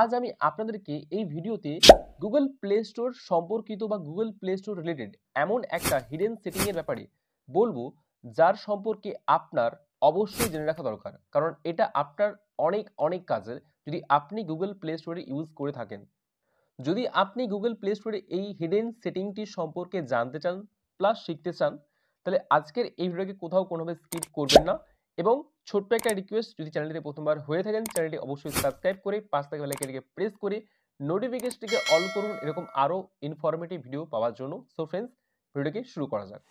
আজ আমি আপনাদেরকে এই ভিডিওতে গুগল প্লে স্টোর সম্পর্কিত বা গুগল প্লে স্টোর রিলেটেড এমন একটা হিডেন সেটিংয়ের ব্যাপারে বলবো যার সম্পর্কে আপনার অবশ্যই জেনে রাখা দরকার কারণ এটা আপনার অনেক অনেক কাজের যদি আপনি গুগল প্লে স্টোরে ইউজ করে থাকেন যদি আপনি গুগল প্লে স্টোরে এই হিডেন সেটিংটি সম্পর্কে জানতে চান প্লাস শিখতে চান তাহলে আজকের এই ভিডিওকে কোথাও কোনোভাবে স্কিপ করবেন না এবং ছোট্ট একটা রিকোয়েস্ট যদি চ্যানেলটিতে প্রথমবার হয়ে থাকেন চ্যানেলটি অবশ্যই সাবস্ক্রাইব করে পাঁচ থেকে বেলাইকানটিকে প্রেস করে নোটিফিকেশনটিকে অল করুন এরকম আরও ইনফরমেটিভ ভিডিও পাওয়ার জন্য সো ফ্রেন্ডস ভিডিওটিকে শুরু করা যাক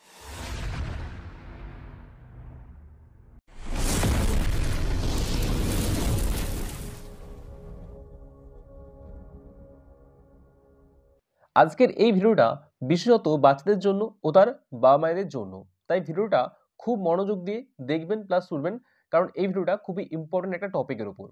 আজকের এই ভিডিওটা বিশেষত বাচ্চাদের জন্য ও তার বাবা মায়েদের জন্য তাই ভিডিওটা খুব মনোযোগ দিয়ে দেখবেন প্লাস শুনবেন কারণ এই ভিডিওটা খুবই ইম্পর্টেন্ট একটা টপিকের উপর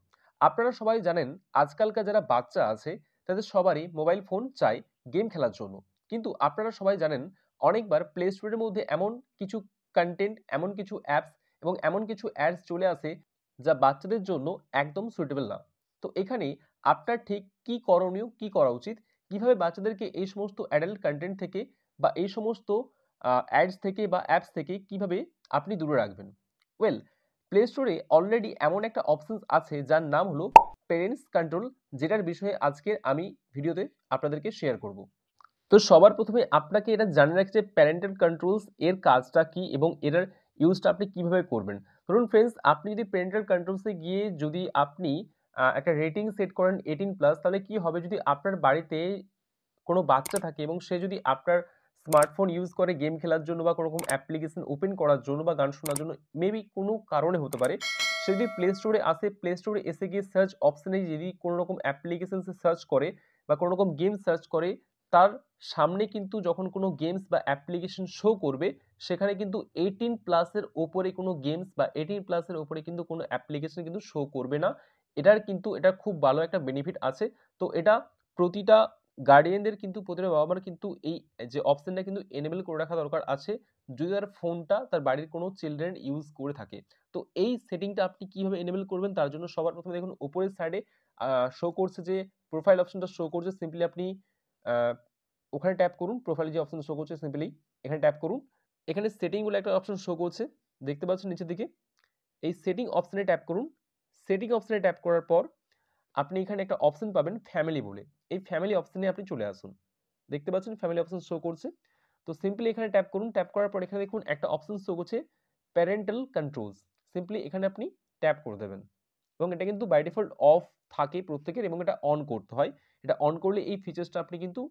আপনারা সবাই জানেন আজকালকার যারা বাচ্চা আছে তাদের সবারই মোবাইল ফোন চাই গেম খেলার জন্য কিন্তু আপনারা সবাই জানেন অনেকবার প্লে স্টোরের মধ্যে এমন কিছু কন্টেন্ট এমন কিছু অ্যাপস এবং এমন কিছু অ্যাডস চলে আসে যা বাচ্চাদের জন্য একদম সুইটেবল না তো এখানে আপনার ঠিক কি করণীয় কি করা উচিত কিভাবে বাচ্চাদেরকে এই সমস্ত অ্যাডাল্ট কন্টেন্ট থেকে বা এই সমস্ত অ্যাডস থেকে বা অ্যাপস থেকে কিভাবে আপনি দূরে রাখবেন ওয়েল প্লে স্টোরে অলরেডি এমন একটা অপশনস আছে যার নাম হলো প্যারেন্টস কন্ট্রোল যেটার বিষয়ে আজকে আমি ভিডিওতে আপনাদেরকে শেয়ার করব তো সবার প্রথমে আপনাকে এটা জানে রাখছে প্যারেন্টাল কন্ট্রোলস এর কাজটা কি এবং এটার ইউজটা আপনি কিভাবে করবেন ধরুন ফ্রেন্ডস আপনি যদি প্যারেন্টাল কন্ট্রোলসে গিয়ে যদি আপনি একটা রেটিং সেট করেন এইটিন প্লাস তাহলে কি হবে যদি আপনার বাড়িতে কোনো বাচ্চা থাকে এবং সে যদি আপনার স্মার্টফোন ইউজ করে গেম খেলার জন্য বা কোনোরকম অ্যাপ্লিকেশন ওপেন করার জন্য বা গান শোনার জন্য মেবি কোনো কারণে হতে পারে সে যদি প্লে স্টোরে আসে প্লে স্টোরে এসে গিয়ে সার্চ অপশানে যদি কোনোরকম অ্যাপ্লিকেশন সে সার্চ করে বা কোনোরকম গেম সার্চ করে তার সামনে কিন্তু যখন কোনো গেমস বা অ্যাপ্লিকেশন শো করবে সেখানে কিন্তু এইটিন প্লাসের ওপরে কোনো গেমস বা এইটিন প্লাসের ওপরে কিন্তু কোনো অ্যাপ্লিকেশন কিন্তু শো করবে না এটার কিন্তু এটা খুব ভালো একটা বেনিফিট আছে তো এটা প্রতিটা গার্ডিয়ানদের কিন্তু প্রতিটা বাবা মার কিন্তু এই যে অপশানটা কিন্তু এনেবেল করে রাখা দরকার আছে যদি তার ফোনটা তার বাড়ির কোনো চিলড্রেন ইউজ করে থাকে তো এই সেটিংটা আপনি কীভাবে এনেবেল করবেন তার জন্য সবার প্রথমে দেখুন উপরের সাইডে শো করছে যে প্রোফাইল অপশনটা শো করছে সিম্পলি আপনি ওখানে ট্যাপ করুন প্রোফাইল যে অপশন শো করছে সিম্পলি এখানে ট্যাপ করুন এখানে সেটিং বলে একটা অপশন শো করছে দেখতে পাচ্ছেন নিচের দিকে এই সেটিং অপশানে ট্যাপ করুন সেটিং অপশানে ট্যাপ করার পর আপনি এখানে একটা অপশন পাবেন ফ্যামিলি বলে এই ফ্যামিলি অপশনে আপনি চলে আসুন দেখতে পাচ্ছেন ফ্যামিলি অপশন শো করছে তো সিম্পলি এখানে ট্যাপ করুন ট্যাপ করার পর এখানে দেখুন একটা অপশন শো করছে প্যারেন্টাল কন্ট্রোলস সিম্পলি এখানে আপনি ট্যাপ করে দেবেন এবং এটা কিন্তু বাই ডিফল্ট অফ থাকে প্রত্যেকের এবং এটা অন করতে হয় এটা অন করলে এই ফিচার্সটা আপনি কিন্তু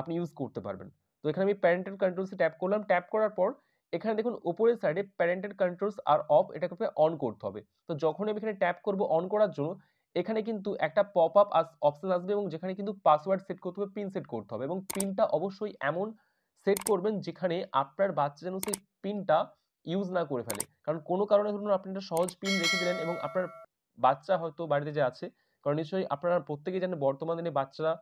আপনি ইউজ করতে পারবেন তো এখানে আমি প্যারেন্টাল কন্ট্রোলসে ট্যাপ করলাম ট্যাপ করার পর এখানে দেখুন উপরের সাইডে প্যারেন্টাল কন্ট্রোলস আর অফ এটাকে অন করতে হবে তো যখন আমি এখানে ট্যাপ করব অন করার জন্য এখানে কিন্তু একটা পপ আপ অপশান আসবে এবং যেখানে কিন্তু পাসওয়ার্ড সেট করতে হবে পিন সেট করতে হবে এবং পিনটা অবশ্যই এমন সেট করবেন যেখানে আপনার বাচ্চা যেন সেই পিনটা ইউজ না করে ফেলে কারণ কোনো কারণে ধরুন আপনি একটা সহজ পিন রেখে দিলেন এবং আপনার বাচ্চা হয়তো বাড়িতে যে আছে কারণ নিশ্চয়ই আপনারা প্রত্যেকেই জানেন বর্তমান দিনে বাচ্চারা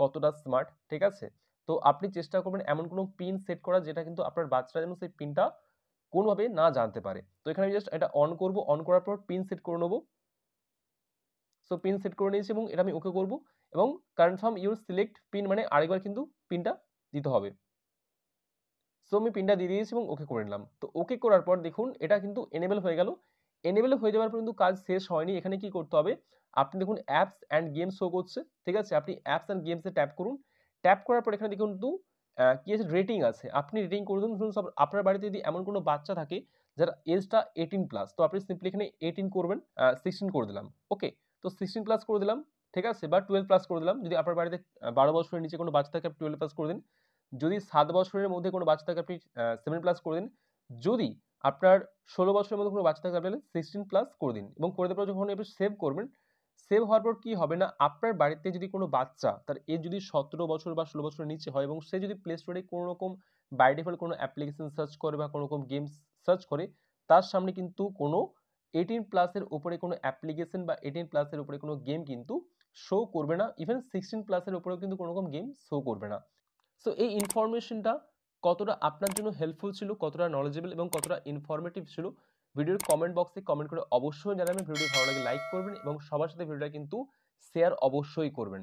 কতটা স্মার্ট ঠিক আছে তো আপনি চেষ্টা করবেন এমন কোনো পিন সেট করা যেটা কিন্তু আপনার বাচ্চারা যেন সেই পিনটা কোনোভাবে না জানতে পারে তো এখানে আমি জাস্ট এটা অন করব অন করার পর পিন সেট করে নেবো সো পিন সেট করে নিয়েছি এবং এটা আমি ওকে করব এবং কনফার্ম ইউর সিলেক্ট পিন মানে আরেকবার কিন্তু পিনটা দিতে হবে সো আমি পিনটা দিয়ে দিয়েছি এবং ওকে করে নিলাম তো ওকে করার পর দেখুন এটা কিন্তু এনেবেল হয়ে গেল এনেবেল হয়ে যাওয়ার পর কিন্তু কাজ শেষ হয়নি এখানে কি করতে হবে আপনি দেখুন অ্যাপস অ্যান্ড গেমস শো করছে ঠিক আছে আপনি অ্যাপস অ্যান্ড গেমসে ট্যাপ করুন ট্যাপ করার পর এখানে দেখুন কিন্তু কি আছে রেটিং আছে আপনি রেটিং করে দিন ধরুন সব আপনার বাড়িতে যদি এমন কোনো বাচ্চা থাকে যার এজটা এইটিন প্লাস তো আপনি সিম্পলি এখানে এইটিন করবেন সিক্সটিন করে দিলাম ওকে তো সিক্সটিন প্লাস করে দিলাম ঠিক আছে বা টুয়েলভ প্লাস করে দিলাম যদি আপনার বাড়িতে বারো বছরের নিচে কোনো বাচ্চা থাকে টুয়েলভ প্লাস করে দিন যদি সাত বছরের মধ্যে কোনো বাচ্চা থাকে আপনি সেভেন প্লাস করে দিন যদি আপনার ষোলো বছরের মধ্যে কোনো বাচ্চা থাকে আপনি সিক্সটিন প্লাস করে দিন এবং করে দেওয়ার পর যখন আপনি সেভ করবেন সেভ হওয়ার পর কী হবে না আপনার বাড়িতে যদি কোনো বাচ্চা তার এজ যদি সতেরো বছর বা ষোলো বছরের নিচে হয় এবং সে যদি প্লে স্টোরে কোনো রকম বাইরে ডিফল্ট কোনো অ্যাপ্লিকেশন সার্চ করে বা কোনো রকম গেমস সার্চ করে তার সামনে কিন্তু কোনো এইটিন প্লাসের উপরে কোনো অ্যাপ্লিকেশন বা এইটিন প্লাসের উপরে কোনো গেম কিন্তু শো করবে না ইভেন সিক্সটিন প্লাসের উপরেও কিন্তু কোনো রকম গেম শো করবে না সো এই ইনফরমেশনটা কতটা আপনার জন্য হেল্পফুল ছিল কতটা নলেজেবল এবং কতটা ইনফরমেটিভ ছিল ভিডিওর কমেন্ট বক্সে কমেন্ট করে অবশ্যই জানাবেন ভিডিওটি ভালো লাগে লাইক করবেন এবং সবার সাথে ভিডিওটা কিন্তু শেয়ার অবশ্যই করবেন